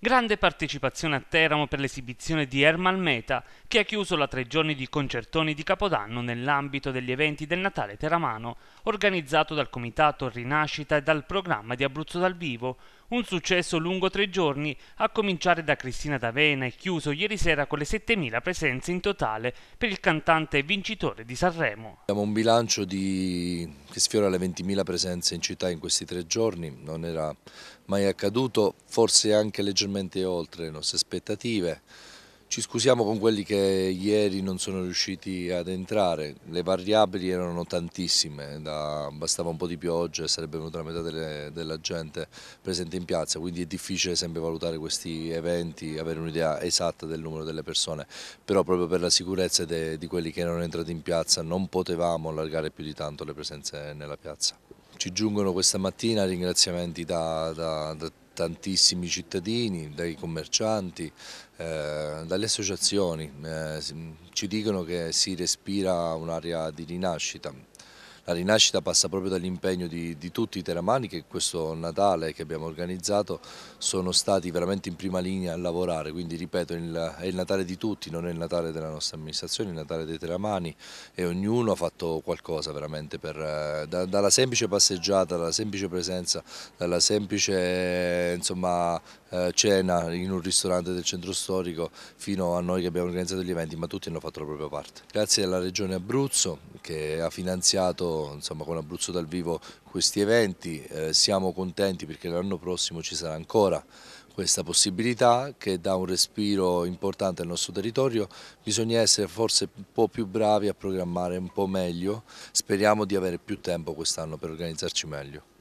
Grande partecipazione a Teramo per l'esibizione di Ermal Meta, che ha chiuso la tre giorni di concertoni di Capodanno nell'ambito degli eventi del Natale teramano, organizzato dal Comitato Rinascita e dal programma di Abruzzo dal Vivo, un successo lungo tre giorni, a cominciare da Cristina D'Avena e chiuso ieri sera con le 7.000 presenze in totale per il cantante vincitore di Sanremo. Abbiamo un bilancio di... che sfiora le 20.000 presenze in città in questi tre giorni, non era mai accaduto, forse anche leggermente oltre le nostre aspettative. Ci scusiamo con quelli che ieri non sono riusciti ad entrare, le variabili erano tantissime, da, bastava un po' di pioggia e sarebbe venuta la metà delle, della gente presente in piazza, quindi è difficile sempre valutare questi eventi, avere un'idea esatta del numero delle persone, però proprio per la sicurezza de, di quelli che erano entrati in piazza non potevamo allargare più di tanto le presenze nella piazza. Ci giungono questa mattina ringraziamenti da, da, da tantissimi cittadini, dai commercianti, eh, dalle associazioni, eh, ci dicono che si respira un'area di rinascita la rinascita passa proprio dall'impegno di, di, tutti i teramani che questo Natale che abbiamo organizzato sono stati veramente in prima linea a lavorare, quindi ripeto il, è il Natale di tutti, non è il Natale della nostra amministrazione, è il Natale dei teramani e ognuno ha fatto qualcosa veramente per, eh, da, dalla semplice passeggiata, dalla semplice presenza, dalla semplice insomma, eh, cena in un ristorante del centro storico fino a noi che abbiamo organizzato gli eventi, ma tutti hanno fatto la propria parte. Grazie alla Regione Abruzzo, che ha finanziato insomma, con Abruzzo dal vivo questi eventi, eh, siamo contenti perché l'anno prossimo ci sarà ancora questa possibilità che dà un respiro importante al nostro territorio, bisogna essere forse un po' più bravi a programmare un po' meglio, speriamo di avere più tempo quest'anno per organizzarci meglio.